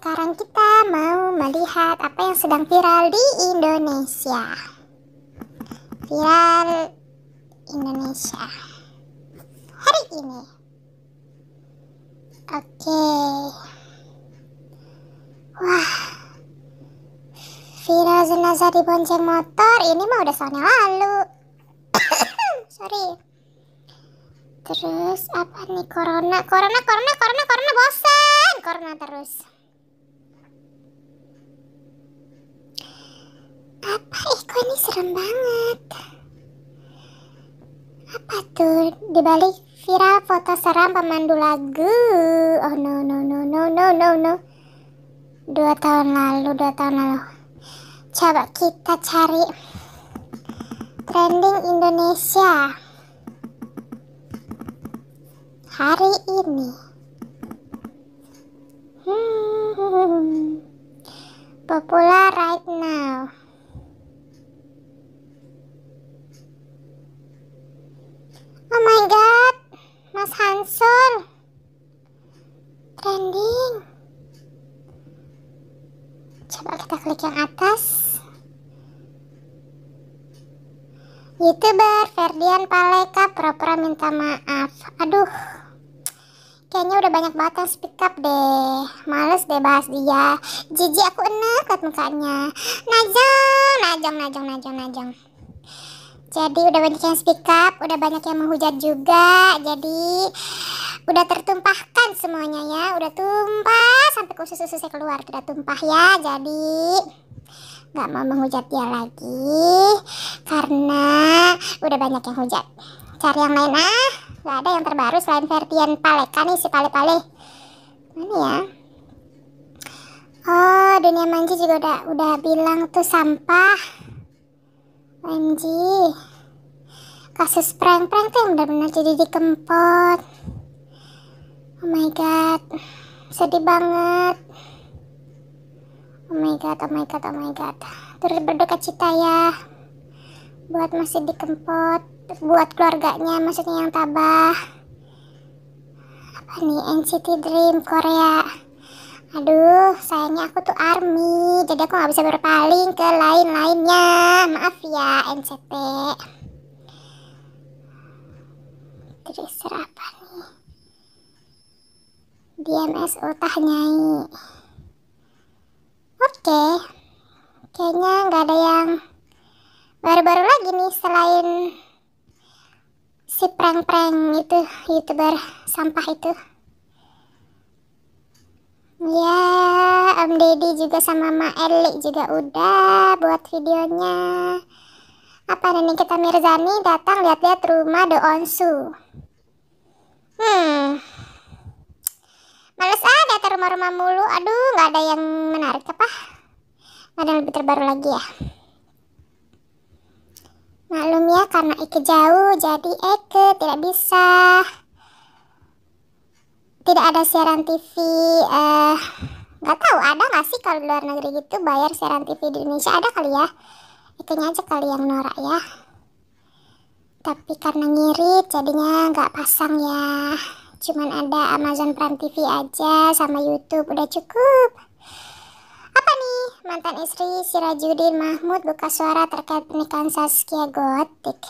sekarang kita mau melihat apa yang sedang viral di Indonesia. Viral Indonesia hari ini. Oke. Okay. Wah. Viral jenazah bonceng motor ini mah udah tahun lalu. Sorry. Terus apa nih corona? Corona, corona, corona, corona bosan. Corona terus. ini serem banget. Apa tuh dibalik viral foto seram pemandu lagu? Oh no no no no no no no. Dua tahun lalu, dua tahun lalu. Coba kita cari trending Indonesia hari ini. Hmm, popular right now. klik yang atas youtuber Ferdian Paleka pura-pura minta maaf aduh kayaknya udah banyak banget yang speak up deh males deh bahas dia jijik aku enak liat mukanya najong najong najong najong najong jadi udah banyak yang speak up udah banyak yang menghujat juga jadi udah tertumpahkan semuanya ya udah tumpah sampai khusus saya keluar udah tumpah ya jadi nggak mau menghujat dia lagi karena udah banyak yang hujat cari yang lain ah nggak ada yang terbaru selain vertian Paleka nih si Pale Pale mana ya oh dunia manji juga udah udah bilang tuh sampah manji kasus prank-prank tuh yang benar-benar jadi dikempot my god sedih banget oh my god oh my god oh my god terus berduka cita ya buat masih dikempot buat keluarganya maksudnya yang tabah apa nih NCT Dream Korea aduh sayangnya aku tuh army jadi aku nggak bisa berpaling ke lain-lainnya maaf ya NCT terus serapan. DMS Utah Nyai oke okay. kayaknya nggak ada yang baru-baru lagi nih selain si prank-prank itu youtuber sampah itu ya Om Deddy juga sama Ma Eli juga udah buat videonya apa nih kita Mirzani datang lihat-lihat rumah Do Onsu hmm Males ah data rumah-rumah mulu. Aduh, nggak ada yang menarik apa? Nggak ada yang lebih terbaru lagi ya. Maklum ya, karena Eke jauh, jadi Eke tidak bisa. Tidak ada siaran TV. Eh, nggak tahu ada nggak sih kalau luar negeri gitu bayar siaran TV di Indonesia ada kali ya. nya aja kali yang norak ya. Tapi karena ngirit, jadinya nggak pasang ya. Cuman ada Amazon Prime TV aja sama YouTube udah cukup. Apa nih? Mantan istri Sirajudin Mahmud buka suara terkait pernikahan Saskia Gotik.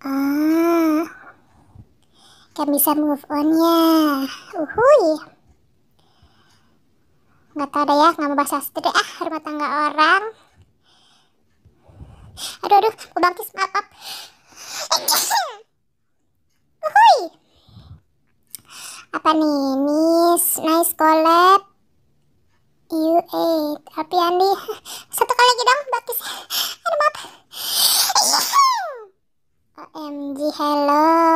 Ah. kan bisa move on ya. Uhuy. Gak tau deh ya, gak mau bahas sastra deh ah, rumah tangga orang aduh aduh mau bangkis maaf maaf Uhuy. Apa nih? Miss Nice Collab You 8 Tapi Andi Satu kali lagi dong Bakis Aduh maaf OMG hello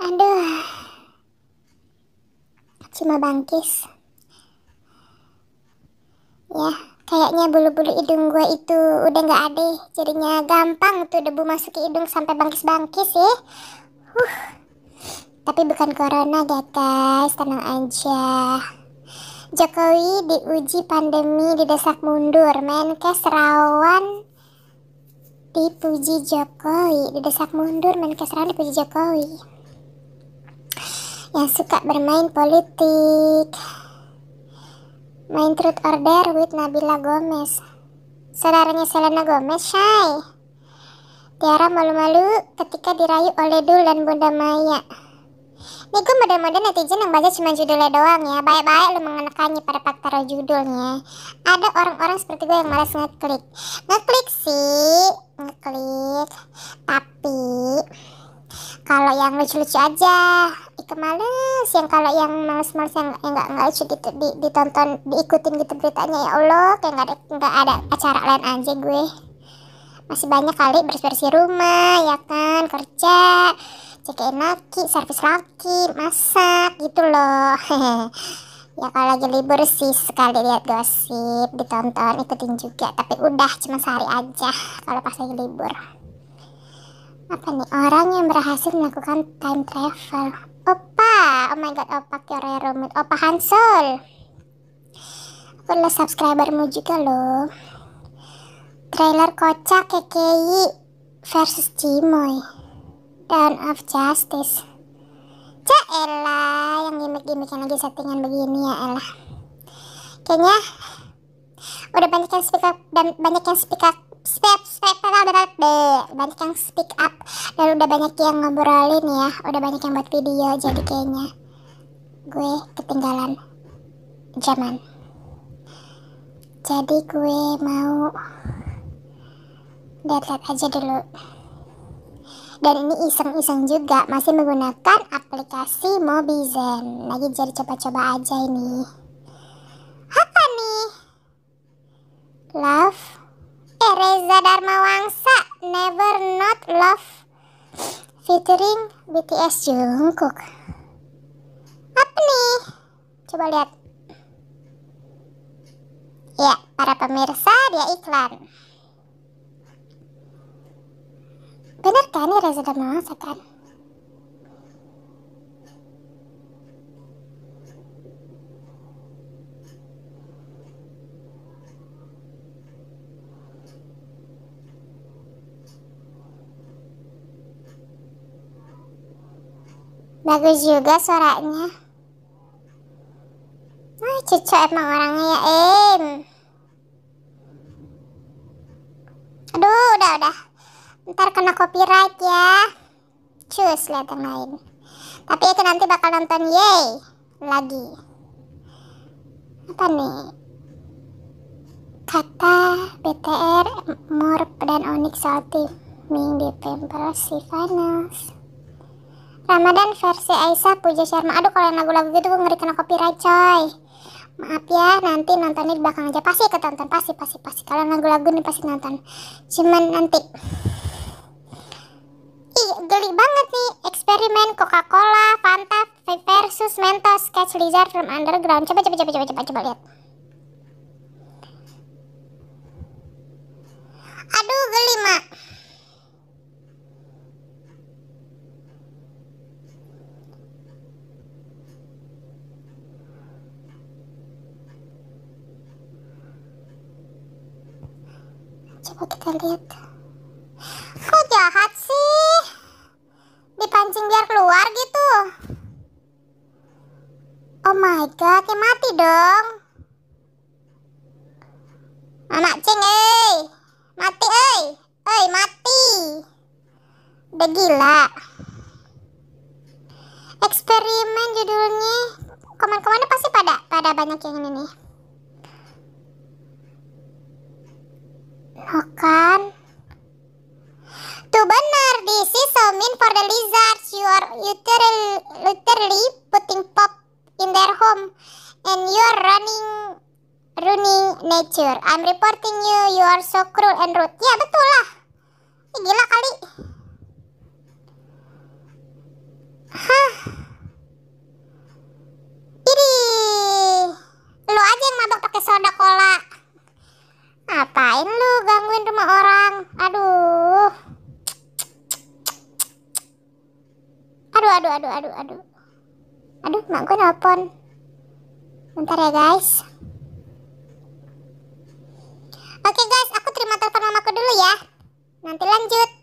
Aduh Cuma bangkis Ya Kayaknya bulu-bulu hidung gue itu udah gak ada Jadinya gampang tuh debu masuk ke hidung sampai bangkis-bangkis sih ya. Huh. Tapi bukan corona ya guys, tenang aja. Jokowi diuji pandemi didesak mundur, Menkes rawan dipuji Jokowi, didesak mundur, Menkes rawan dipuji Jokowi. Yang suka bermain politik, main truth order with Nabila Gomez saudaranya Selena Gomez, Shay. Tiara malu-malu ketika dirayu oleh Dul dan Bunda Maya. Nih gue mudah-mudahan netizen yang baca cuma judulnya doang ya Baik-baik lu mengenakannya pada fakta judulnya Ada orang-orang seperti gue yang malas ngeklik Ngeklik sih Ngeklik Tapi kalau yang lucu-lucu aja itu males yang kalau yang males-males yang enggak enggak lucu gitu di, ditonton diikutin gitu beritanya ya Allah kayak enggak ada ada acara lain aja gue masih banyak kali bersih-bersih rumah ya kan kerja cekin laki servis laki masak gitu loh ya kalau lagi libur sih sekali lihat gosip ditonton ikutin juga tapi udah cuma sehari aja kalau pas lagi libur apa nih orang yang berhasil melakukan time travel opa oh my god opa rumit opa Hansol aku adalah subscribermu juga loh Trailer kocak ya, KKI versus Cimoy Dawn of Justice Ca Ella yang gimmick-gimmick yang lagi settingan begini ya elah Kayaknya udah banyak yang speak up dan banyak yang speak up step step speak berat deh banyak yang speak up dan udah banyak yang ngobrolin ya udah banyak yang buat video jadi kayaknya gue ketinggalan zaman jadi gue mau lihat-lihat aja dulu dan ini iseng-iseng juga masih menggunakan aplikasi Mobizen lagi jadi coba-coba aja ini apa nih love eh Reza Wangsa never not love featuring BTS Jungkook apa nih coba lihat ya para pemirsa dia iklan Benar kan ini ya, Reza dan Masa kan? Bagus juga suaranya. Ah, cucu emang orangnya ya, Em. Aduh, udah, udah ntar kena copyright ya cus lihat yang lain tapi itu nanti bakal nonton yay lagi apa nih kata BTR Morp dan Onyx soal Ming di Pembersi Finals Ramadan versi Aisyah Puja Sharma aduh kalau yang lagu-lagu gitu gue ngeri kena copyright coy maaf ya nanti nontonnya di belakang aja pasti ketonton pasti pasti pasti kalau lagu-lagu nih pasti nonton cuman nanti geli banget nih eksperimen Coca-Cola, Fanta versus Mentos Catch Lizard from Underground. Coba coba coba coba coba coba lihat. Aduh geli mak. Coba kita lihat. gila eksperimen judulnya komen-komennya pasti pada pada banyak yang ini nih oh kan tuh benar this is so mean for the lizards you are literally, literally putting pop in their home and you are running running nature I'm reporting you you are so cruel and rude ya betul lah gila kali aduh aduh aduh mak gue nelpon bentar ya guys oke guys aku terima telepon mamaku dulu ya nanti lanjut